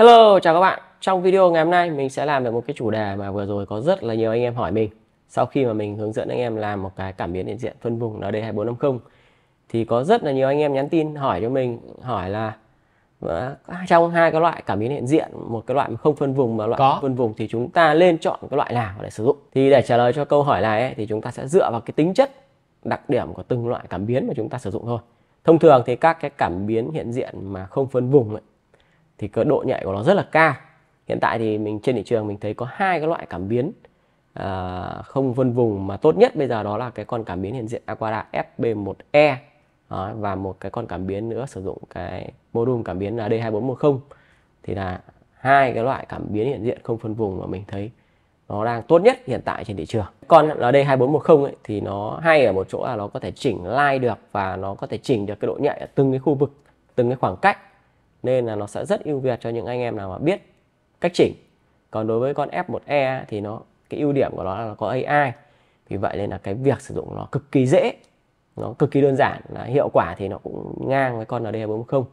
Hello, chào các bạn. Trong video ngày hôm nay mình sẽ làm về một cái chủ đề mà vừa rồi có rất là nhiều anh em hỏi mình. Sau khi mà mình hướng dẫn anh em làm một cái cảm biến nhận diện phân vùng ND2450 thì có rất là nhiều anh em nhắn tin hỏi cho mình hỏi là ờ, trong hai cái loại cảm biến hiện diện một cái loại không phân vùng và loại có. phân vùng thì chúng ta nên chọn cái loại nào để sử dụng thì để trả lời cho câu hỏi này ấy, thì chúng ta sẽ dựa vào cái tính chất đặc điểm của từng loại cảm biến mà chúng ta sử dụng thôi thông thường thì các cái cảm biến hiện diện mà không phân vùng ấy, thì cái độ nhạy của nó rất là cao hiện tại thì mình trên thị trường mình thấy có hai cái loại cảm biến à, không phân vùng mà tốt nhất bây giờ đó là cái con cảm biến hiện diện Aquada FB1E đó, và một cái con cảm biến nữa sử dụng cái module cảm biến là D2410 thì là hai cái loại cảm biến hiện diện không phân vùng mà mình thấy nó đang tốt nhất hiện tại trên thị trường. Còn d 2410 ấy, thì nó hay ở một chỗ là nó có thể chỉnh line được và nó có thể chỉnh được cái độ nhạy ở từng cái khu vực, từng cái khoảng cách nên là nó sẽ rất ưu việt cho những anh em nào mà biết cách chỉnh còn đối với con F1e thì nó cái ưu điểm của nó là nó có AI vì vậy nên là cái việc sử dụng nó cực kỳ dễ nó cực kỳ đơn giản là hiệu quả thì nó cũng ngang với con ND240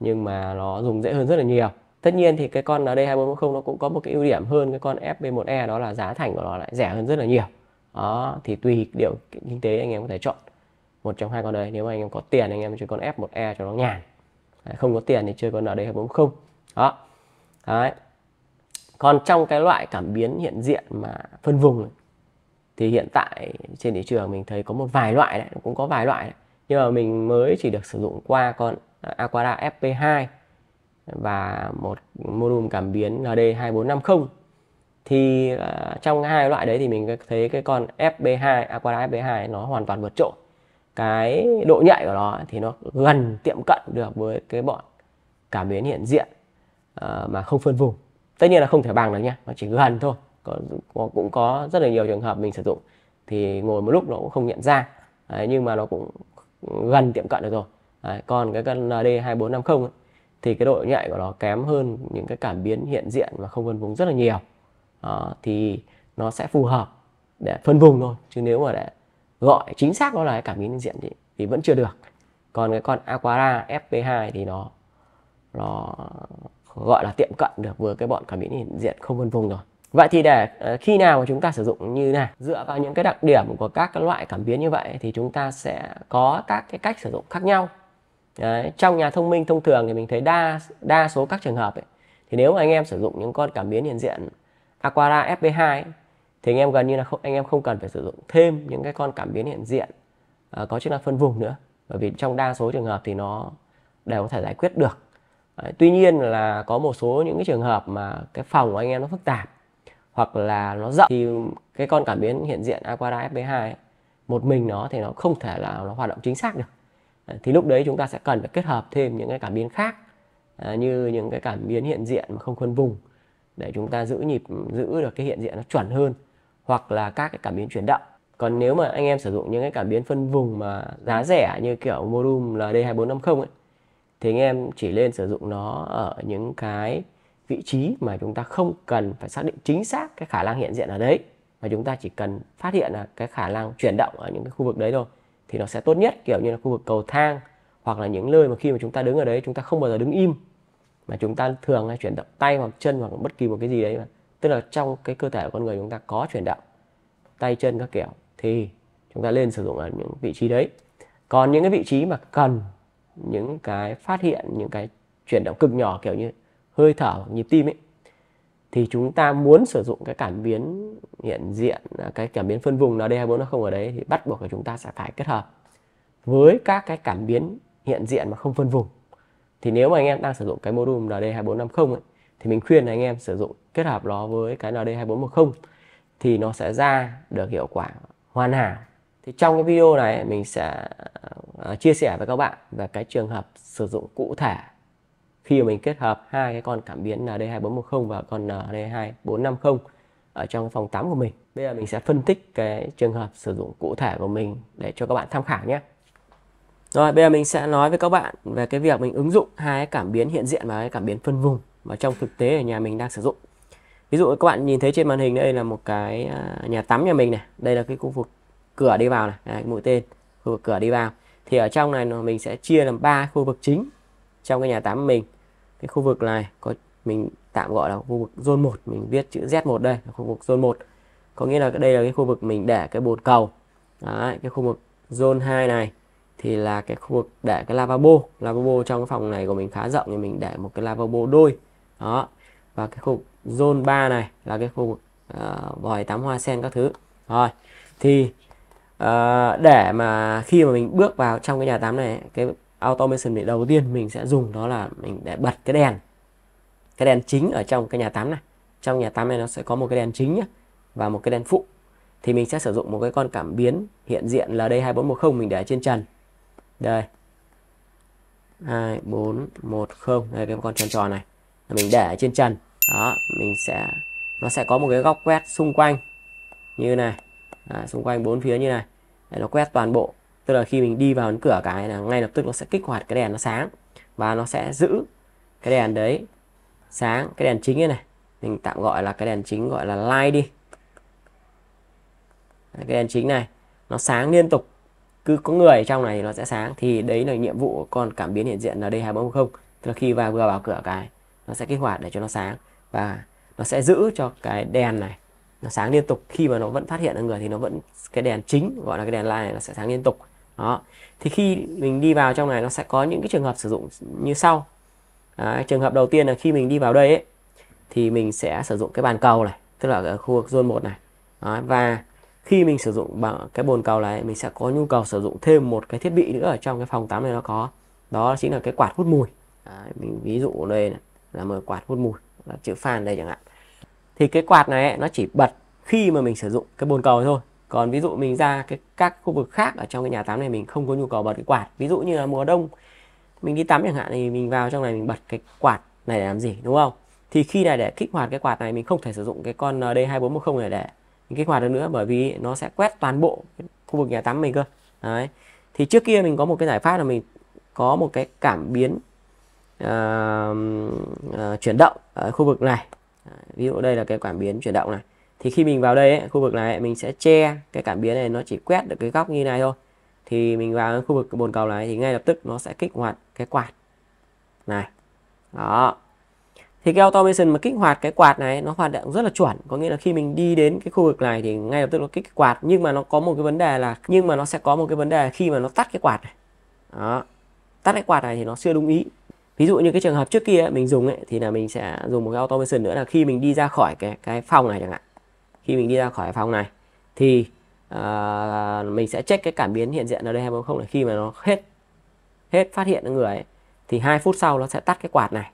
nhưng mà nó dùng dễ hơn rất là nhiều tất nhiên thì cái con ND240 nó cũng có một cái ưu điểm hơn cái con FB1E đó là giá thành của nó lại rẻ hơn rất là nhiều đó thì tùy điều kinh tế anh em có thể chọn một trong hai con đấy nếu mà anh em có tiền anh em chơi con F1E cho nó nhàn không có tiền thì chơi con nào đây hay bóng không đó đấy còn trong cái loại cảm biến hiện diện mà phân vùng thì hiện tại trên thị trường mình thấy có một vài loại này, cũng có vài loại này. nhưng mà mình mới chỉ được sử dụng qua con à, Aquara FP2 và một module cảm biến LD2450 thì uh, trong hai loại đấy thì mình thấy cái con FB2 Aquara FB2 nó hoàn toàn vượt trội cái độ nhạy của nó thì nó gần tiệm cận được với cái bọn cảm biến hiện diện ờ, mà không phân vùng tất nhiên là không thể bằng được nha nó chỉ gần thôi có, có cũng có rất là nhiều trường hợp mình sử dụng thì ngồi một lúc nó cũng không nhận ra Đấy, nhưng mà nó cũng gần tiệm cận được rồi Đấy, còn cái con ND2450 ấy, thì cái độ nhạy của nó kém hơn những cái cảm biến hiện diện mà không phân vùng rất là nhiều à, thì nó sẽ phù hợp để phân vùng thôi chứ nếu mà để gọi chính xác đó là cái cảm biến nhận diện thì, thì vẫn chưa được còn cái con Aquara FP2 thì nó nó gọi là tiệm cận được vừa cái bọn cảm biến nhận diện không phân vùng rồi Vậy thì để ờ, khi nào mà chúng ta sử dụng như này dựa vào những cái đặc điểm của các cái loại cảm biến như vậy thì chúng ta sẽ có các cái cách sử dụng khác nhau Đấy, trong nhà thông minh thông thường thì mình thấy đa đa số các trường hợp ấy, thì nếu mà anh em sử dụng những con cảm biến hiện diện Aquara FP2 ấy, thì anh em gần như là không, anh em không cần phải sử dụng thêm những cái con cảm biến hiện diện à, có chức năng phân vùng nữa bởi vì trong đa số trường hợp thì nó đều có thể giải quyết được à, tuy nhiên là có một số những cái trường hợp mà cái phòng của anh em nó phức tạp hoặc là nó rộng thì cái con cảm biến hiện diện Aquara FP2 ấy, một mình nó thì nó không thể là nó hoạt động chính xác được à, thì lúc đấy chúng ta sẽ cần phải kết hợp thêm những cái cảm biến khác à, như những cái cảm biến hiện diện mà không phân vùng để chúng ta giữ nhịp giữ được cái hiện diện nó chuẩn hơn hoặc là các cái cảm biến chuyển động còn nếu mà anh em sử dụng những cái cảm biến phân vùng mà giá rẻ như kiểu modum LD2450 ấy thì anh em chỉ nên sử dụng nó ở những cái vị trí mà chúng ta không cần phải xác định chính xác cái khả năng hiện diện ở đấy mà chúng ta chỉ cần phát hiện là cái khả năng chuyển động ở những cái khu vực đấy thôi thì nó sẽ tốt nhất kiểu như là khu vực cầu thang hoặc là những nơi mà khi mà chúng ta đứng ở đấy chúng ta không bao giờ đứng im mà chúng ta thường hay chuyển động tay hoặc chân hoặc bất kỳ một cái gì đấy mà tức là trong cái cơ thể của con người chúng ta có chuyển động tay chân các kiểu thì chúng ta nên sử dụng ở những vị trí đấy còn những cái vị trí mà cần những cái phát hiện những cái chuyển động cực nhỏ kiểu như hơi thở nhịp tim ấy thì chúng ta muốn sử dụng cái cảm biến hiện diện cái cảm biến phân vùng nó không ở đấy thì bắt buộc là chúng ta sẽ phải kết hợp với các cái cảm biến hiện diện mà không phân vùng thì nếu mà anh em đang sử dụng cái module ND2450 ấy, thì mình khuyên anh em sử dụng kết hợp nó với cái ND2410 thì nó sẽ ra được hiệu quả hoàn hảo thì trong cái video này mình sẽ ờ, chia sẻ với các bạn về cái trường hợp sử dụng cụ thể khi mà mình kết hợp hai cái con cảm biến ND2410 và con ND2450 ở trong phòng tắm của mình. Bây giờ mình sẽ phân tích cái trường hợp sử dụng cụ thể của mình để cho các bạn tham khảo nhé. Rồi bây giờ mình sẽ nói với các bạn về cái việc mình ứng dụng hai cái cảm biến hiện diện và cái cảm biến phân vùng mà trong thực tế ở nhà mình đang sử dụng ví dụ các bạn nhìn thấy trên màn hình đây là một cái à, nhà tắm nhà mình này đây là cái khu vực cửa đi vào này à, mũi tên khu vực cửa đi vào thì ở trong này mình sẽ chia làm ba khu vực chính trong cái nhà tắm mình cái khu vực này có mình tạm gọi là khu vực zone 1 mình viết chữ Z1 đây là khu vực zone 1 có nghĩa là đây là cái khu vực mình để cái bồn cầu Đấy, cái khu vực zone 2 này thì là cái khu vực để cái lavabo lavabo trong cái phòng này của mình khá rộng thì mình để một cái lavabo đôi đó và cái khu zone 3 này là cái khu vực uh, vòi tắm hoa sen các thứ rồi thì uh, để mà khi mà mình bước vào trong cái nhà tắm này cái automation để đầu tiên mình sẽ dùng đó là mình để bật cái đèn cái đèn chính ở trong cái nhà tắm này trong nhà tắm này nó sẽ có một cái đèn chính nhé và một cái đèn phụ thì mình sẽ sử dụng một cái con cảm biến hiện diện là LD2410 mình để trên trần đây 2410 đây cái con tròn tròn này mình để trên trần đó mình sẽ nó sẽ có một cái góc quét xung quanh như này à, xung quanh bốn phía như này để nó quét toàn bộ tức là khi mình đi vào đến cửa cái là ngay lập tức nó sẽ kích hoạt cái đèn nó sáng và nó sẽ giữ cái đèn đấy sáng cái đèn chính này mình tạm gọi là cái đèn chính gọi là light đi cái đèn chính này nó sáng liên tục cứ có người ở trong này nó sẽ sáng thì đấy là nhiệm vụ của con cảm biến hiện diện là D240 tức là khi vào vừa vào cửa cái nó sẽ kích hoạt để cho nó sáng và nó sẽ giữ cho cái đèn này nó sáng liên tục khi mà nó vẫn phát hiện được người thì nó vẫn cái đèn chính gọi là cái đèn line này nó sẽ sáng liên tục đó thì khi mình đi vào trong này nó sẽ có những cái trường hợp sử dụng như sau à, trường hợp đầu tiên là khi mình đi vào đây ấy, thì mình sẽ sử dụng cái bàn cầu này tức là ở khu vực zone 1 này đó, và khi mình sử dụng bằng cái bồn cầu này mình sẽ có nhu cầu sử dụng thêm một cái thiết bị nữa ở trong cái phòng tắm này nó có đó chính là cái quạt hút mùi à, mình ví dụ đây này là mở quạt hút mùi là chữ fan đây chẳng hạn thì cái quạt này ấy, nó chỉ bật khi mà mình sử dụng cái bồn cầu thôi còn ví dụ mình ra cái các khu vực khác ở trong cái nhà tắm này mình không có nhu cầu bật cái quạt ví dụ như là mùa đông mình đi tắm chẳng hạn thì mình vào trong này mình bật cái quạt này để làm gì đúng không thì khi này để kích hoạt cái quạt này mình không thể sử dụng cái con ờ, D2410 này để mình kích hoạt được nữa bởi vì nó sẽ quét toàn bộ khu vực nhà tắm mình cơ đấy thì trước kia mình có một cái giải pháp là mình có một cái cảm biến Ờ, chuyển động ở khu vực này ví dụ đây là cái cảm biến chuyển động này thì khi mình vào đây ấy, khu vực này mình sẽ che cái cảm biến này nó chỉ quét được cái góc như này thôi thì mình vào khu vực bồn cầu này thì ngay lập tức nó sẽ kích hoạt cái quạt này đó thì cái automation mà kích hoạt cái quạt này nó hoạt động rất là chuẩn có nghĩa là khi mình đi đến cái khu vực này thì ngay lập tức nó kích cái quạt nhưng mà nó có một cái vấn đề là nhưng mà nó sẽ có một cái vấn đề khi mà nó tắt cái quạt này đó tắt cái quạt này thì nó chưa đúng ý ví dụ như cái trường hợp trước kia mình dùng ấy, thì là mình sẽ dùng một cái automation nữa là khi mình đi ra khỏi cái cái phòng này chẳng hạn khi mình đi ra khỏi phòng này thì uh, mình sẽ check cái cảm biến hiện diện ở đây hay không là khi mà nó hết hết phát hiện người ấy, thì hai phút sau nó sẽ tắt cái quạt này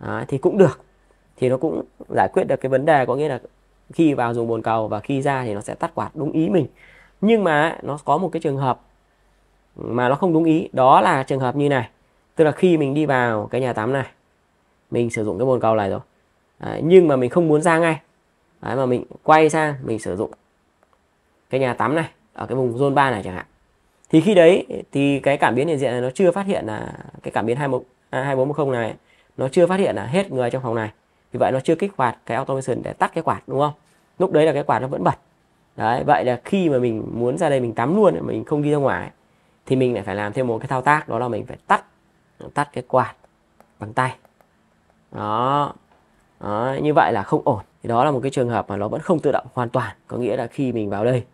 Đấy, thì cũng được thì nó cũng giải quyết được cái vấn đề có nghĩa là khi vào dùng bồn cầu và khi ra thì nó sẽ tắt quạt đúng ý mình nhưng mà nó có một cái trường hợp mà nó không đúng ý đó là trường hợp như này tức là khi mình đi vào cái nhà tắm này mình sử dụng cái bồn cầu này rồi đấy, nhưng mà mình không muốn ra ngay đấy, mà mình quay sang mình sử dụng cái nhà tắm này ở cái vùng zone 3 này chẳng hạn thì khi đấy thì cái cảm biến hiện diện này nó chưa phát hiện là cái cảm biến 21 à, 2410 này nó chưa phát hiện là hết người trong phòng này vì vậy nó chưa kích hoạt cái automation để tắt cái quạt đúng không lúc đấy là cái quạt nó vẫn bật đấy vậy là khi mà mình muốn ra đây mình tắm luôn mình không đi ra ngoài thì mình lại phải làm thêm một cái thao tác đó là mình phải tắt tắt cái quạt bằng tay đó. đó như vậy là không ổn thì đó là một cái trường hợp mà nó vẫn không tự động hoàn toàn có nghĩa là khi mình vào đây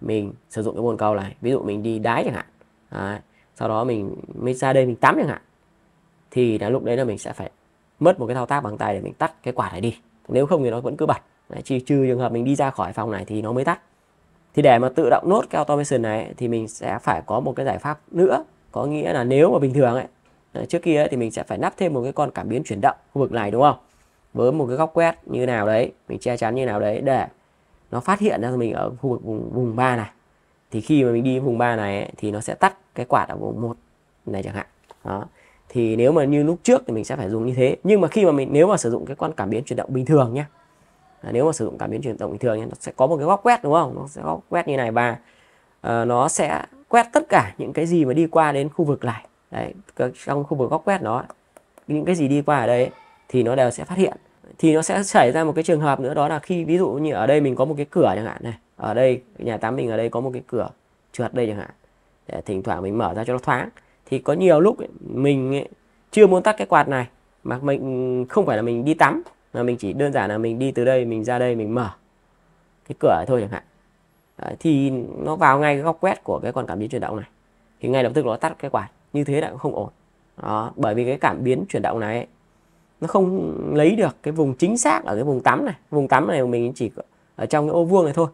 mình sử dụng cái bồn cầu này ví dụ mình đi đái chẳng hạn đấy. sau đó mình mới ra đây mình tắm chẳng hạn thì là lúc đấy là mình sẽ phải mất một cái thao tác bằng tay để mình tắt cái quạt này đi nếu không thì nó vẫn cứ bật đấy, chỉ trừ trường hợp mình đi ra khỏi phòng này thì nó mới tắt thì để mà tự động nốt cái automation này thì mình sẽ phải có một cái giải pháp nữa có nghĩa là nếu mà bình thường ấy Ờ, trước kia ấy, thì mình sẽ phải nắp thêm một cái con cảm biến chuyển động khu vực này đúng không? Với một cái góc quét như nào đấy, mình che chắn như nào đấy để nó phát hiện ra mình ở khu vực vùng, vùng 3 này. Thì khi mà mình đi vùng 3 này ấy, thì nó sẽ tắt cái quạt ở vùng 1 này chẳng hạn. Đó. Thì nếu mà như lúc trước thì mình sẽ phải dùng như thế. Nhưng mà khi mà mình nếu mà sử dụng cái con cảm biến chuyển động bình thường nhé. Ờ, nếu mà sử dụng cảm biến chuyển động bình thường nhé, nó sẽ có một cái góc quét đúng không? Nó sẽ góc quét như này và uh, nó sẽ quét tất cả những cái gì mà đi qua đến khu vực này đấy trong khu vực góc quét nó những cái gì đi qua ở đây thì nó đều sẽ phát hiện thì nó sẽ xảy ra một cái trường hợp nữa đó là khi ví dụ như ở đây mình có một cái cửa chẳng hạn này ở đây nhà tắm mình ở đây có một cái cửa trượt đây chẳng hạn để thỉnh thoảng mình mở ra cho nó thoáng thì có nhiều lúc ấy, mình ấy, chưa muốn tắt cái quạt này mà mình không phải là mình đi tắm mà mình chỉ đơn giản là mình đi từ đây mình ra đây mình mở cái cửa thôi chẳng hạn Đấy, thì nó vào ngay cái góc quét của cái con cảm biến chuyển động này thì ngay lập tức nó tắt cái quạt như thế là cũng không ổn đó, bởi vì cái cảm biến chuyển động này ấy, nó không lấy được cái vùng chính xác ở cái vùng tắm này vùng tắm này mình chỉ ở trong cái ô vuông này thôi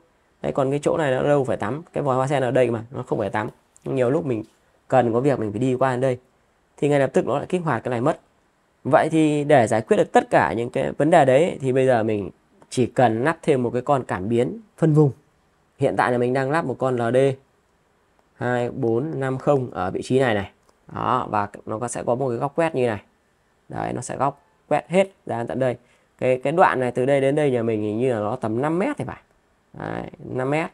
đấy còn cái chỗ này nó đâu phải tắm cái vòi hoa sen ở đây mà nó không phải tắm nhiều lúc mình cần có việc mình phải đi qua đây thì ngay lập tức nó lại kích hoạt cái này mất vậy thì để giải quyết được tất cả những cái vấn đề đấy thì bây giờ mình chỉ cần lắp thêm một cái con cảm biến phân vùng hiện tại là mình đang lắp một con LD 2450 ở vị trí này này đó và nó sẽ có một cái góc quét như này đấy nó sẽ góc quét hết ra tận đây cái cái đoạn này từ đây đến đây nhà mình hình như là nó tầm 5 mét thì phải đấy, 5 mét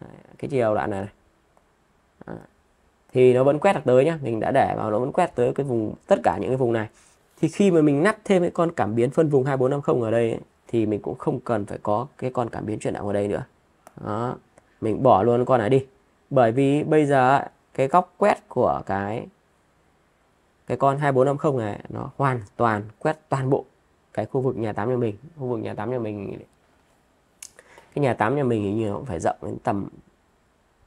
đấy, cái chiều đoạn này, này. thì nó vẫn quét được tới nhá mình đã để vào nó vẫn quét tới cái vùng tất cả những cái vùng này thì khi mà mình nắp thêm cái con cảm biến phân vùng 2450 ở đây ấy, thì mình cũng không cần phải có cái con cảm biến chuyển động ở đây nữa đó mình bỏ luôn con này đi bởi vì bây giờ cái góc quét của cái cái con 2450 này nó hoàn toàn quét toàn bộ cái khu vực nhà tắm nhà mình khu vực nhà tắm nhà mình cái nhà tắm nhà mình hình như nó phải rộng đến tầm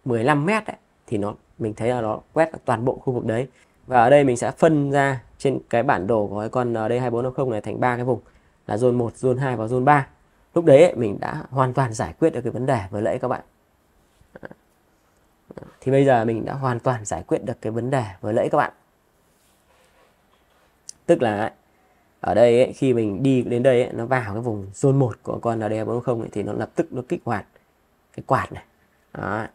15 mét đấy thì nó mình thấy là nó quét toàn bộ khu vực đấy và ở đây mình sẽ phân ra trên cái bản đồ của cái con D2450 ờ, này thành ba cái vùng là zone 1, zone 2 và zone 3 lúc đấy ấy, mình đã hoàn toàn giải quyết được cái vấn đề với nãy các bạn thì bây giờ mình đã hoàn toàn giải quyết được cái vấn đề với nãy các bạn tức là ở đây ấy, khi mình đi đến đây ấy, nó vào cái vùng zone 1 của con LD440 ấy, thì nó lập tức nó kích hoạt cái quạt này đó.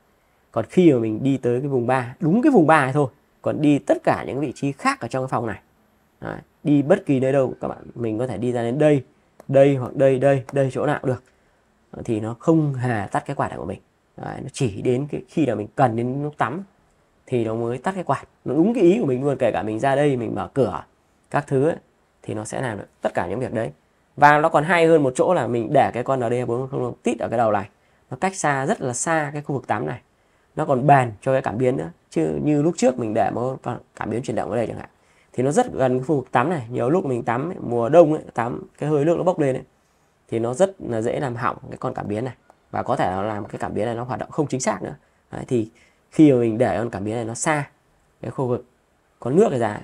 còn khi mà mình đi tới cái vùng 3 đúng cái vùng 3 này thôi còn đi tất cả những vị trí khác ở trong cái phòng này đó. đi bất kỳ nơi đâu các bạn mình có thể đi ra đến đây đây hoặc đây đây đây chỗ nào cũng được thì nó không hề tắt cái quạt này của mình Đấy, nó chỉ đến cái khi là mình cần đến lúc tắm thì nó mới tắt cái quạt nó đúng cái ý của mình luôn kể cả mình ra đây mình mở cửa các thứ ấy, thì nó sẽ làm được tất cả những việc đấy và nó còn hay hơn một chỗ là mình để cái con ND400 tít ở cái đầu này nó cách xa rất là xa cái khu vực 8 này nó còn bền cho cái cảm biến nữa chứ như lúc trước mình để một con cảm biến chuyển động ở đây chẳng hạn thì nó rất gần cái khu vực tắm này nhiều lúc mình tắm ấy, mùa đông ấy, tắm cái hơi nước nó bốc lên ấy, thì nó rất là dễ làm hỏng cái con cảm biến này và có thể là làm cái cảm biến này nó hoạt động không chính xác nữa Đấy, thì khi mà mình để con cảm biến này nó xa cái khu vực có nước này ra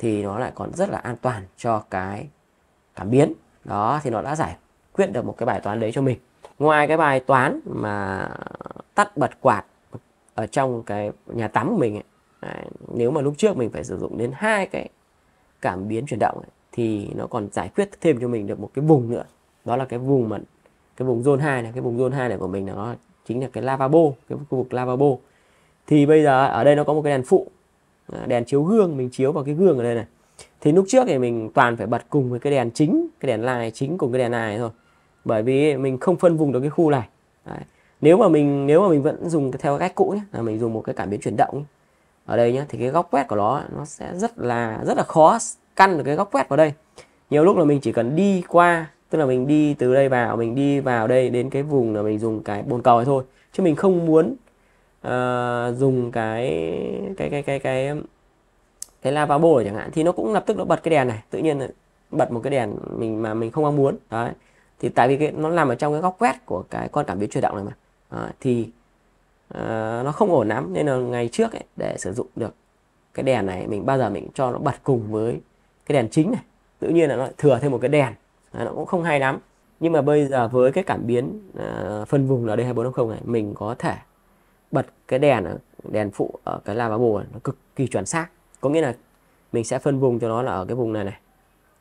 thì nó lại còn rất là an toàn cho cái cảm biến đó thì nó đã giải quyết được một cái bài toán đấy cho mình ngoài cái bài toán mà tắt bật quạt ở trong cái nhà tắm của mình ấy, nếu mà lúc trước mình phải sử dụng đến hai cái cảm biến chuyển động ấy, thì nó còn giải quyết thêm cho mình được một cái vùng nữa đó là cái vùng mà cái vùng zone 2 này cái vùng zone 2 này của mình là nó chính là cái lavabo cái khu vực lavabo thì bây giờ ở đây nó có một cái đèn phụ Ờ, đèn chiếu gương mình chiếu vào cái gương ở đây này thì lúc trước thì mình toàn phải bật cùng với cái đèn chính cái đèn lai chính cùng cái đèn này thôi bởi vì mình không phân vùng được cái khu này Đấy. nếu mà mình nếu mà mình vẫn dùng theo cách cũ nhé là mình dùng một cái cảm biến chuyển động nhé. ở đây nhé thì cái góc quét của nó nó sẽ rất là rất là khó căn được cái góc quét vào đây nhiều lúc là mình chỉ cần đi qua tức là mình đi từ đây vào mình đi vào đây đến cái vùng là mình dùng cái bồn cầu này thôi chứ mình không muốn uh, dùng cái cái cái cái cái cái lavabo chẳng hạn thì nó cũng lập tức nó bật cái đèn này tự nhiên bật một cái đèn mình mà mình không mong muốn đấy thì tại vì cái, nó nằm ở trong cái góc quét của cái con cảm biến chuyển động này mà à, thì uh, nó không ổn lắm nên là ngày trước ấy, để sử dụng được cái đèn này mình bao giờ mình cho nó bật cùng với cái đèn chính này tự nhiên là nó thừa thêm một cái đèn à, nó cũng không hay lắm nhưng mà bây giờ với cái cảm biến uh, phân vùng là D2450 này mình có thể bật cái đèn đèn phụ ở cái lava bowl nó cực kỳ chuẩn xác có nghĩa là mình sẽ phân vùng cho nó là ở cái vùng này này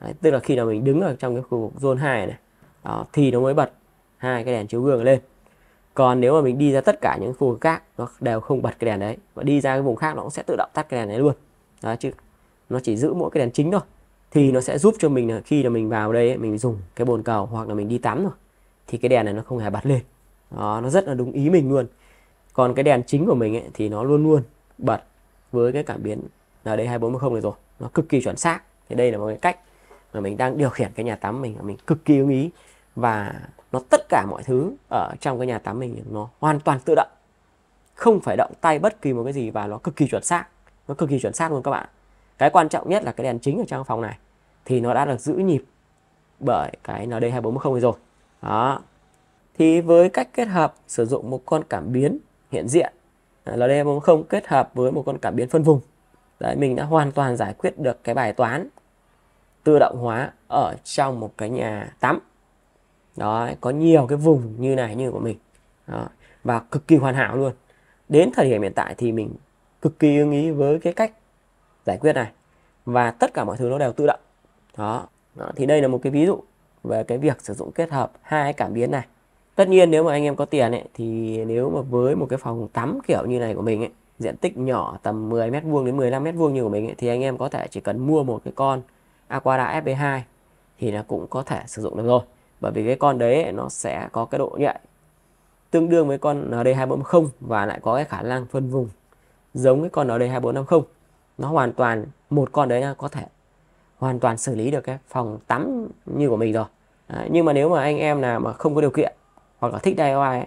Đấy, tức là khi nào mình đứng ở trong cái khu vực zone 2 này đó, thì nó mới bật hai cái đèn chiếu gương lên còn nếu mà mình đi ra tất cả những khu vực khác nó đều không bật cái đèn đấy và đi ra cái vùng khác nó cũng sẽ tự động tắt cái đèn đấy luôn đó chứ nó chỉ giữ mỗi cái đèn chính thôi thì nó sẽ giúp cho mình là khi là mình vào đây mình dùng cái bồn cầu hoặc là mình đi tắm rồi thì cái đèn này nó không hề bật lên đó, nó rất là đúng ý mình luôn còn cái đèn chính của mình ấy, thì nó luôn luôn bật với cái cảm biến là đây 2410 này rồi nó cực kỳ chuẩn xác thì đây là một cái cách mà mình đang điều khiển cái nhà tắm mình mình cực kỳ ưng ý và nó tất cả mọi thứ ở trong cái nhà tắm mình nó hoàn toàn tự động không phải động tay bất kỳ một cái gì và nó cực kỳ chuẩn xác nó cực kỳ chuẩn xác luôn các bạn cái quan trọng nhất là cái đèn chính ở trong phòng này thì nó đã được giữ nhịp bởi cái ND2410 rồi đó thì với cách kết hợp sử dụng một con cảm biến hiện diện à, ld không kết hợp với một con cảm biến phân vùng đấy mình đã hoàn toàn giải quyết được cái bài toán tự động hóa ở trong một cái nhà tắm đó có nhiều cái vùng như này như của mình đó, và cực kỳ hoàn hảo luôn đến thời điểm hiện tại thì mình cực kỳ ưng ý với cái cách giải quyết này và tất cả mọi thứ nó đều tự động đó, đó thì đây là một cái ví dụ về cái việc sử dụng kết hợp hai cảm biến này tất nhiên nếu mà anh em có tiền ấy thì nếu mà với một cái phòng tắm kiểu như này của mình ấy diện tích nhỏ tầm 10 mét vuông đến 15 mét vuông như của mình ấy, thì anh em có thể chỉ cần mua một cái con Aquada FB2 thì nó cũng có thể sử dụng được rồi bởi vì cái con đấy ấy, nó sẽ có cái độ nhạy tương đương với con ND2450 và lại có cái khả năng phân vùng giống cái con ND2450 nó hoàn toàn một con đấy có thể hoàn toàn xử lý được cái phòng tắm như của mình rồi à, nhưng mà nếu mà anh em nào mà không có điều kiện hoặc là thích DIY ấy,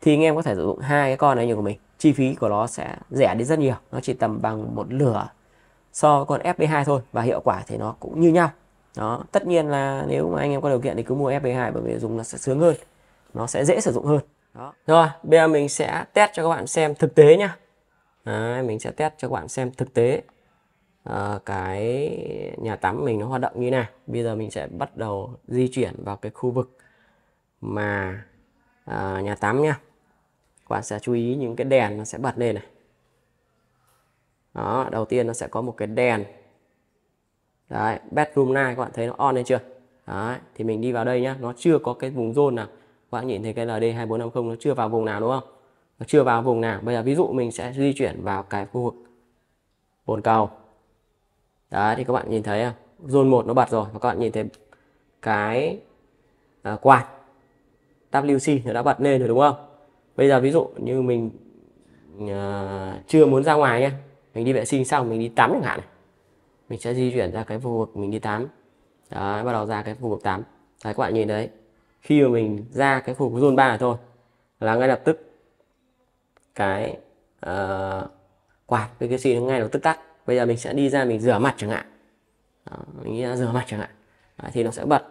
thì anh em có thể sử dụng hai cái con này như của mình chi phí của nó sẽ rẻ đi rất nhiều nó chỉ tầm bằng một lửa so với con fb 2 thôi và hiệu quả thì nó cũng như nhau đó tất nhiên là nếu mà anh em có điều kiện thì cứ mua fb 2 bởi vì dùng nó sẽ sướng hơn nó sẽ dễ sử dụng hơn đó rồi bây giờ mình sẽ test cho các bạn xem thực tế nhá Đấy, mình sẽ test cho các bạn xem thực tế à, cái nhà tắm mình nó hoạt động như thế nào bây giờ mình sẽ bắt đầu di chuyển vào cái khu vực mà Ờ, nhà tắm nha các bạn sẽ chú ý những cái đèn nó sẽ bật lên này đó đầu tiên nó sẽ có một cái đèn đấy bedroom này các bạn thấy nó on lên chưa đấy thì mình đi vào đây nhá nó chưa có cái vùng zone nào các bạn nhìn thấy cái LD 2450 nó chưa vào vùng nào đúng không nó chưa vào vùng nào bây giờ ví dụ mình sẽ di chuyển vào cái khu vực bồn cầu đấy thì các bạn nhìn thấy không zone 1 nó bật rồi và các bạn nhìn thấy cái à, quạt WC nó đã bật lên rồi đúng không bây giờ ví dụ như mình uh, chưa muốn ra ngoài nhé mình đi vệ sinh xong mình đi tắm chẳng hạn mình sẽ di chuyển ra cái khu vực mình đi tắm đấy, bắt đầu ra cái khu vực tắm đấy các bạn nhìn đấy khi mà mình ra cái khu vực zone 3 này thôi là ngay lập tức cái uh, quạt PVC nó ngay lập tức tắt bây giờ mình sẽ đi ra mình rửa mặt chẳng hạn đó, mình rửa mặt chẳng hạn đấy, thì nó sẽ bật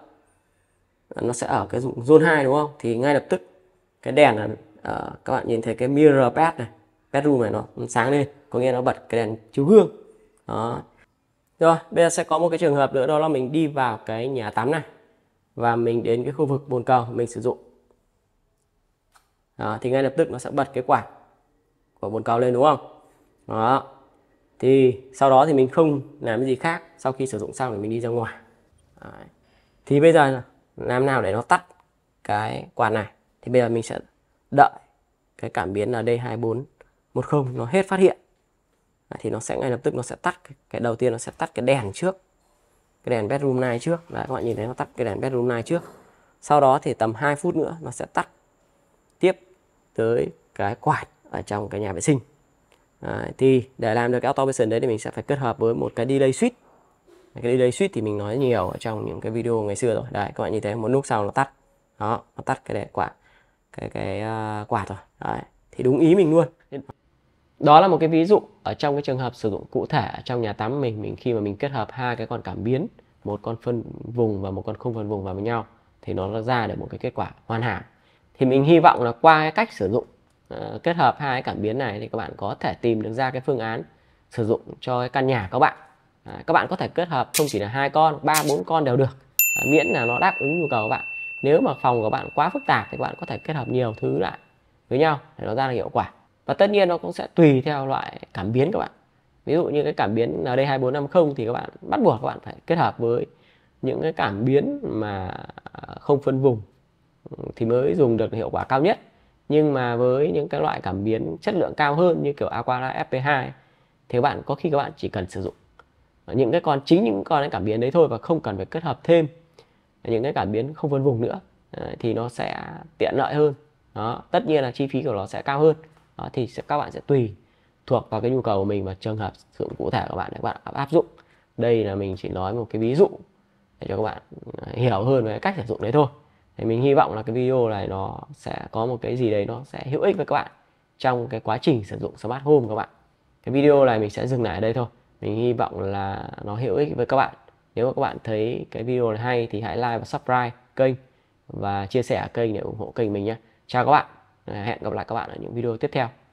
nó sẽ ở cái zone 2 đúng không thì ngay lập tức cái đèn là uh, các bạn nhìn thấy cái mirror pad này bedroom này nó sáng lên có nghĩa nó bật cái đèn chiếu gương đó rồi bây giờ sẽ có một cái trường hợp nữa đó là mình đi vào cái nhà tắm này và mình đến cái khu vực bồn cầu mình sử dụng đó, thì ngay lập tức nó sẽ bật cái quạt của bồn cầu lên đúng không đó thì sau đó thì mình không làm cái gì khác sau khi sử dụng xong thì mình đi ra ngoài Đấy. thì bây giờ làm nào để nó tắt cái quạt này thì bây giờ mình sẽ đợi cái cảm biến là D2410 nó hết phát hiện thì nó sẽ ngay lập tức nó sẽ tắt cái, đầu tiên nó sẽ tắt cái đèn trước cái đèn bedroom này trước Đấy, các bạn nhìn thấy nó tắt cái đèn bedroom này trước sau đó thì tầm 2 phút nữa nó sẽ tắt tiếp tới cái quạt ở trong cái nhà vệ sinh Đấy, thì để làm được cái automation đấy thì mình sẽ phải kết hợp với một cái delay switch cái delay switch thì mình nói nhiều ở trong những cái video ngày xưa rồi đấy các bạn như thế một nút sau nó tắt đó nó tắt cái đèn quả cái cái uh, quạt rồi đấy thì đúng ý mình luôn đó là một cái ví dụ ở trong cái trường hợp sử dụng cụ thể trong nhà tắm mình mình khi mà mình kết hợp hai cái con cảm biến một con phân vùng và một con không phân vùng vào với nhau thì nó ra được một cái kết quả hoàn hảo thì mình hy vọng là qua cái cách sử dụng uh, kết hợp hai cái cảm biến này thì các bạn có thể tìm được ra cái phương án sử dụng cho cái căn nhà các bạn à, các bạn có thể kết hợp không chỉ là hai con ba bốn con đều được à, miễn là nó đáp ứng nhu cầu của bạn nếu mà phòng của bạn quá phức tạp thì các bạn có thể kết hợp nhiều thứ lại với nhau để nó ra được hiệu quả và tất nhiên nó cũng sẽ tùy theo loại cảm biến các bạn ví dụ như cái cảm biến ND2450 thì các bạn bắt buộc các bạn phải kết hợp với những cái cảm biến mà à, không phân vùng thì mới dùng được hiệu quả cao nhất nhưng mà với những cái loại cảm biến chất lượng cao hơn như kiểu Aquara FP2 thì các bạn có khi các bạn chỉ cần sử dụng những cái con chính những con cảm biến đấy thôi và không cần phải kết hợp thêm những cái cảm biến không phân vùng nữa thì nó sẽ tiện lợi hơn đó tất nhiên là chi phí của nó sẽ cao hơn đó, thì sẽ, các bạn sẽ tùy thuộc vào cái nhu cầu của mình và trường hợp sử dụng cụ thể của bạn để các bạn áp dụng đây là mình chỉ nói một cái ví dụ để cho các bạn à, hiểu hơn về cách sử dụng đấy thôi thì mình hy vọng là cái video này nó sẽ có một cái gì đấy nó sẽ hữu ích với các bạn trong cái quá trình sử dụng smart home các bạn cái video này mình sẽ dừng lại ở đây thôi mình hy vọng là nó hữu ích với các bạn nếu mà các bạn thấy cái video này hay thì hãy like và subscribe kênh và chia sẻ kênh để ủng hộ kênh mình nhé chào các bạn hẹn gặp lại các bạn ở những video tiếp theo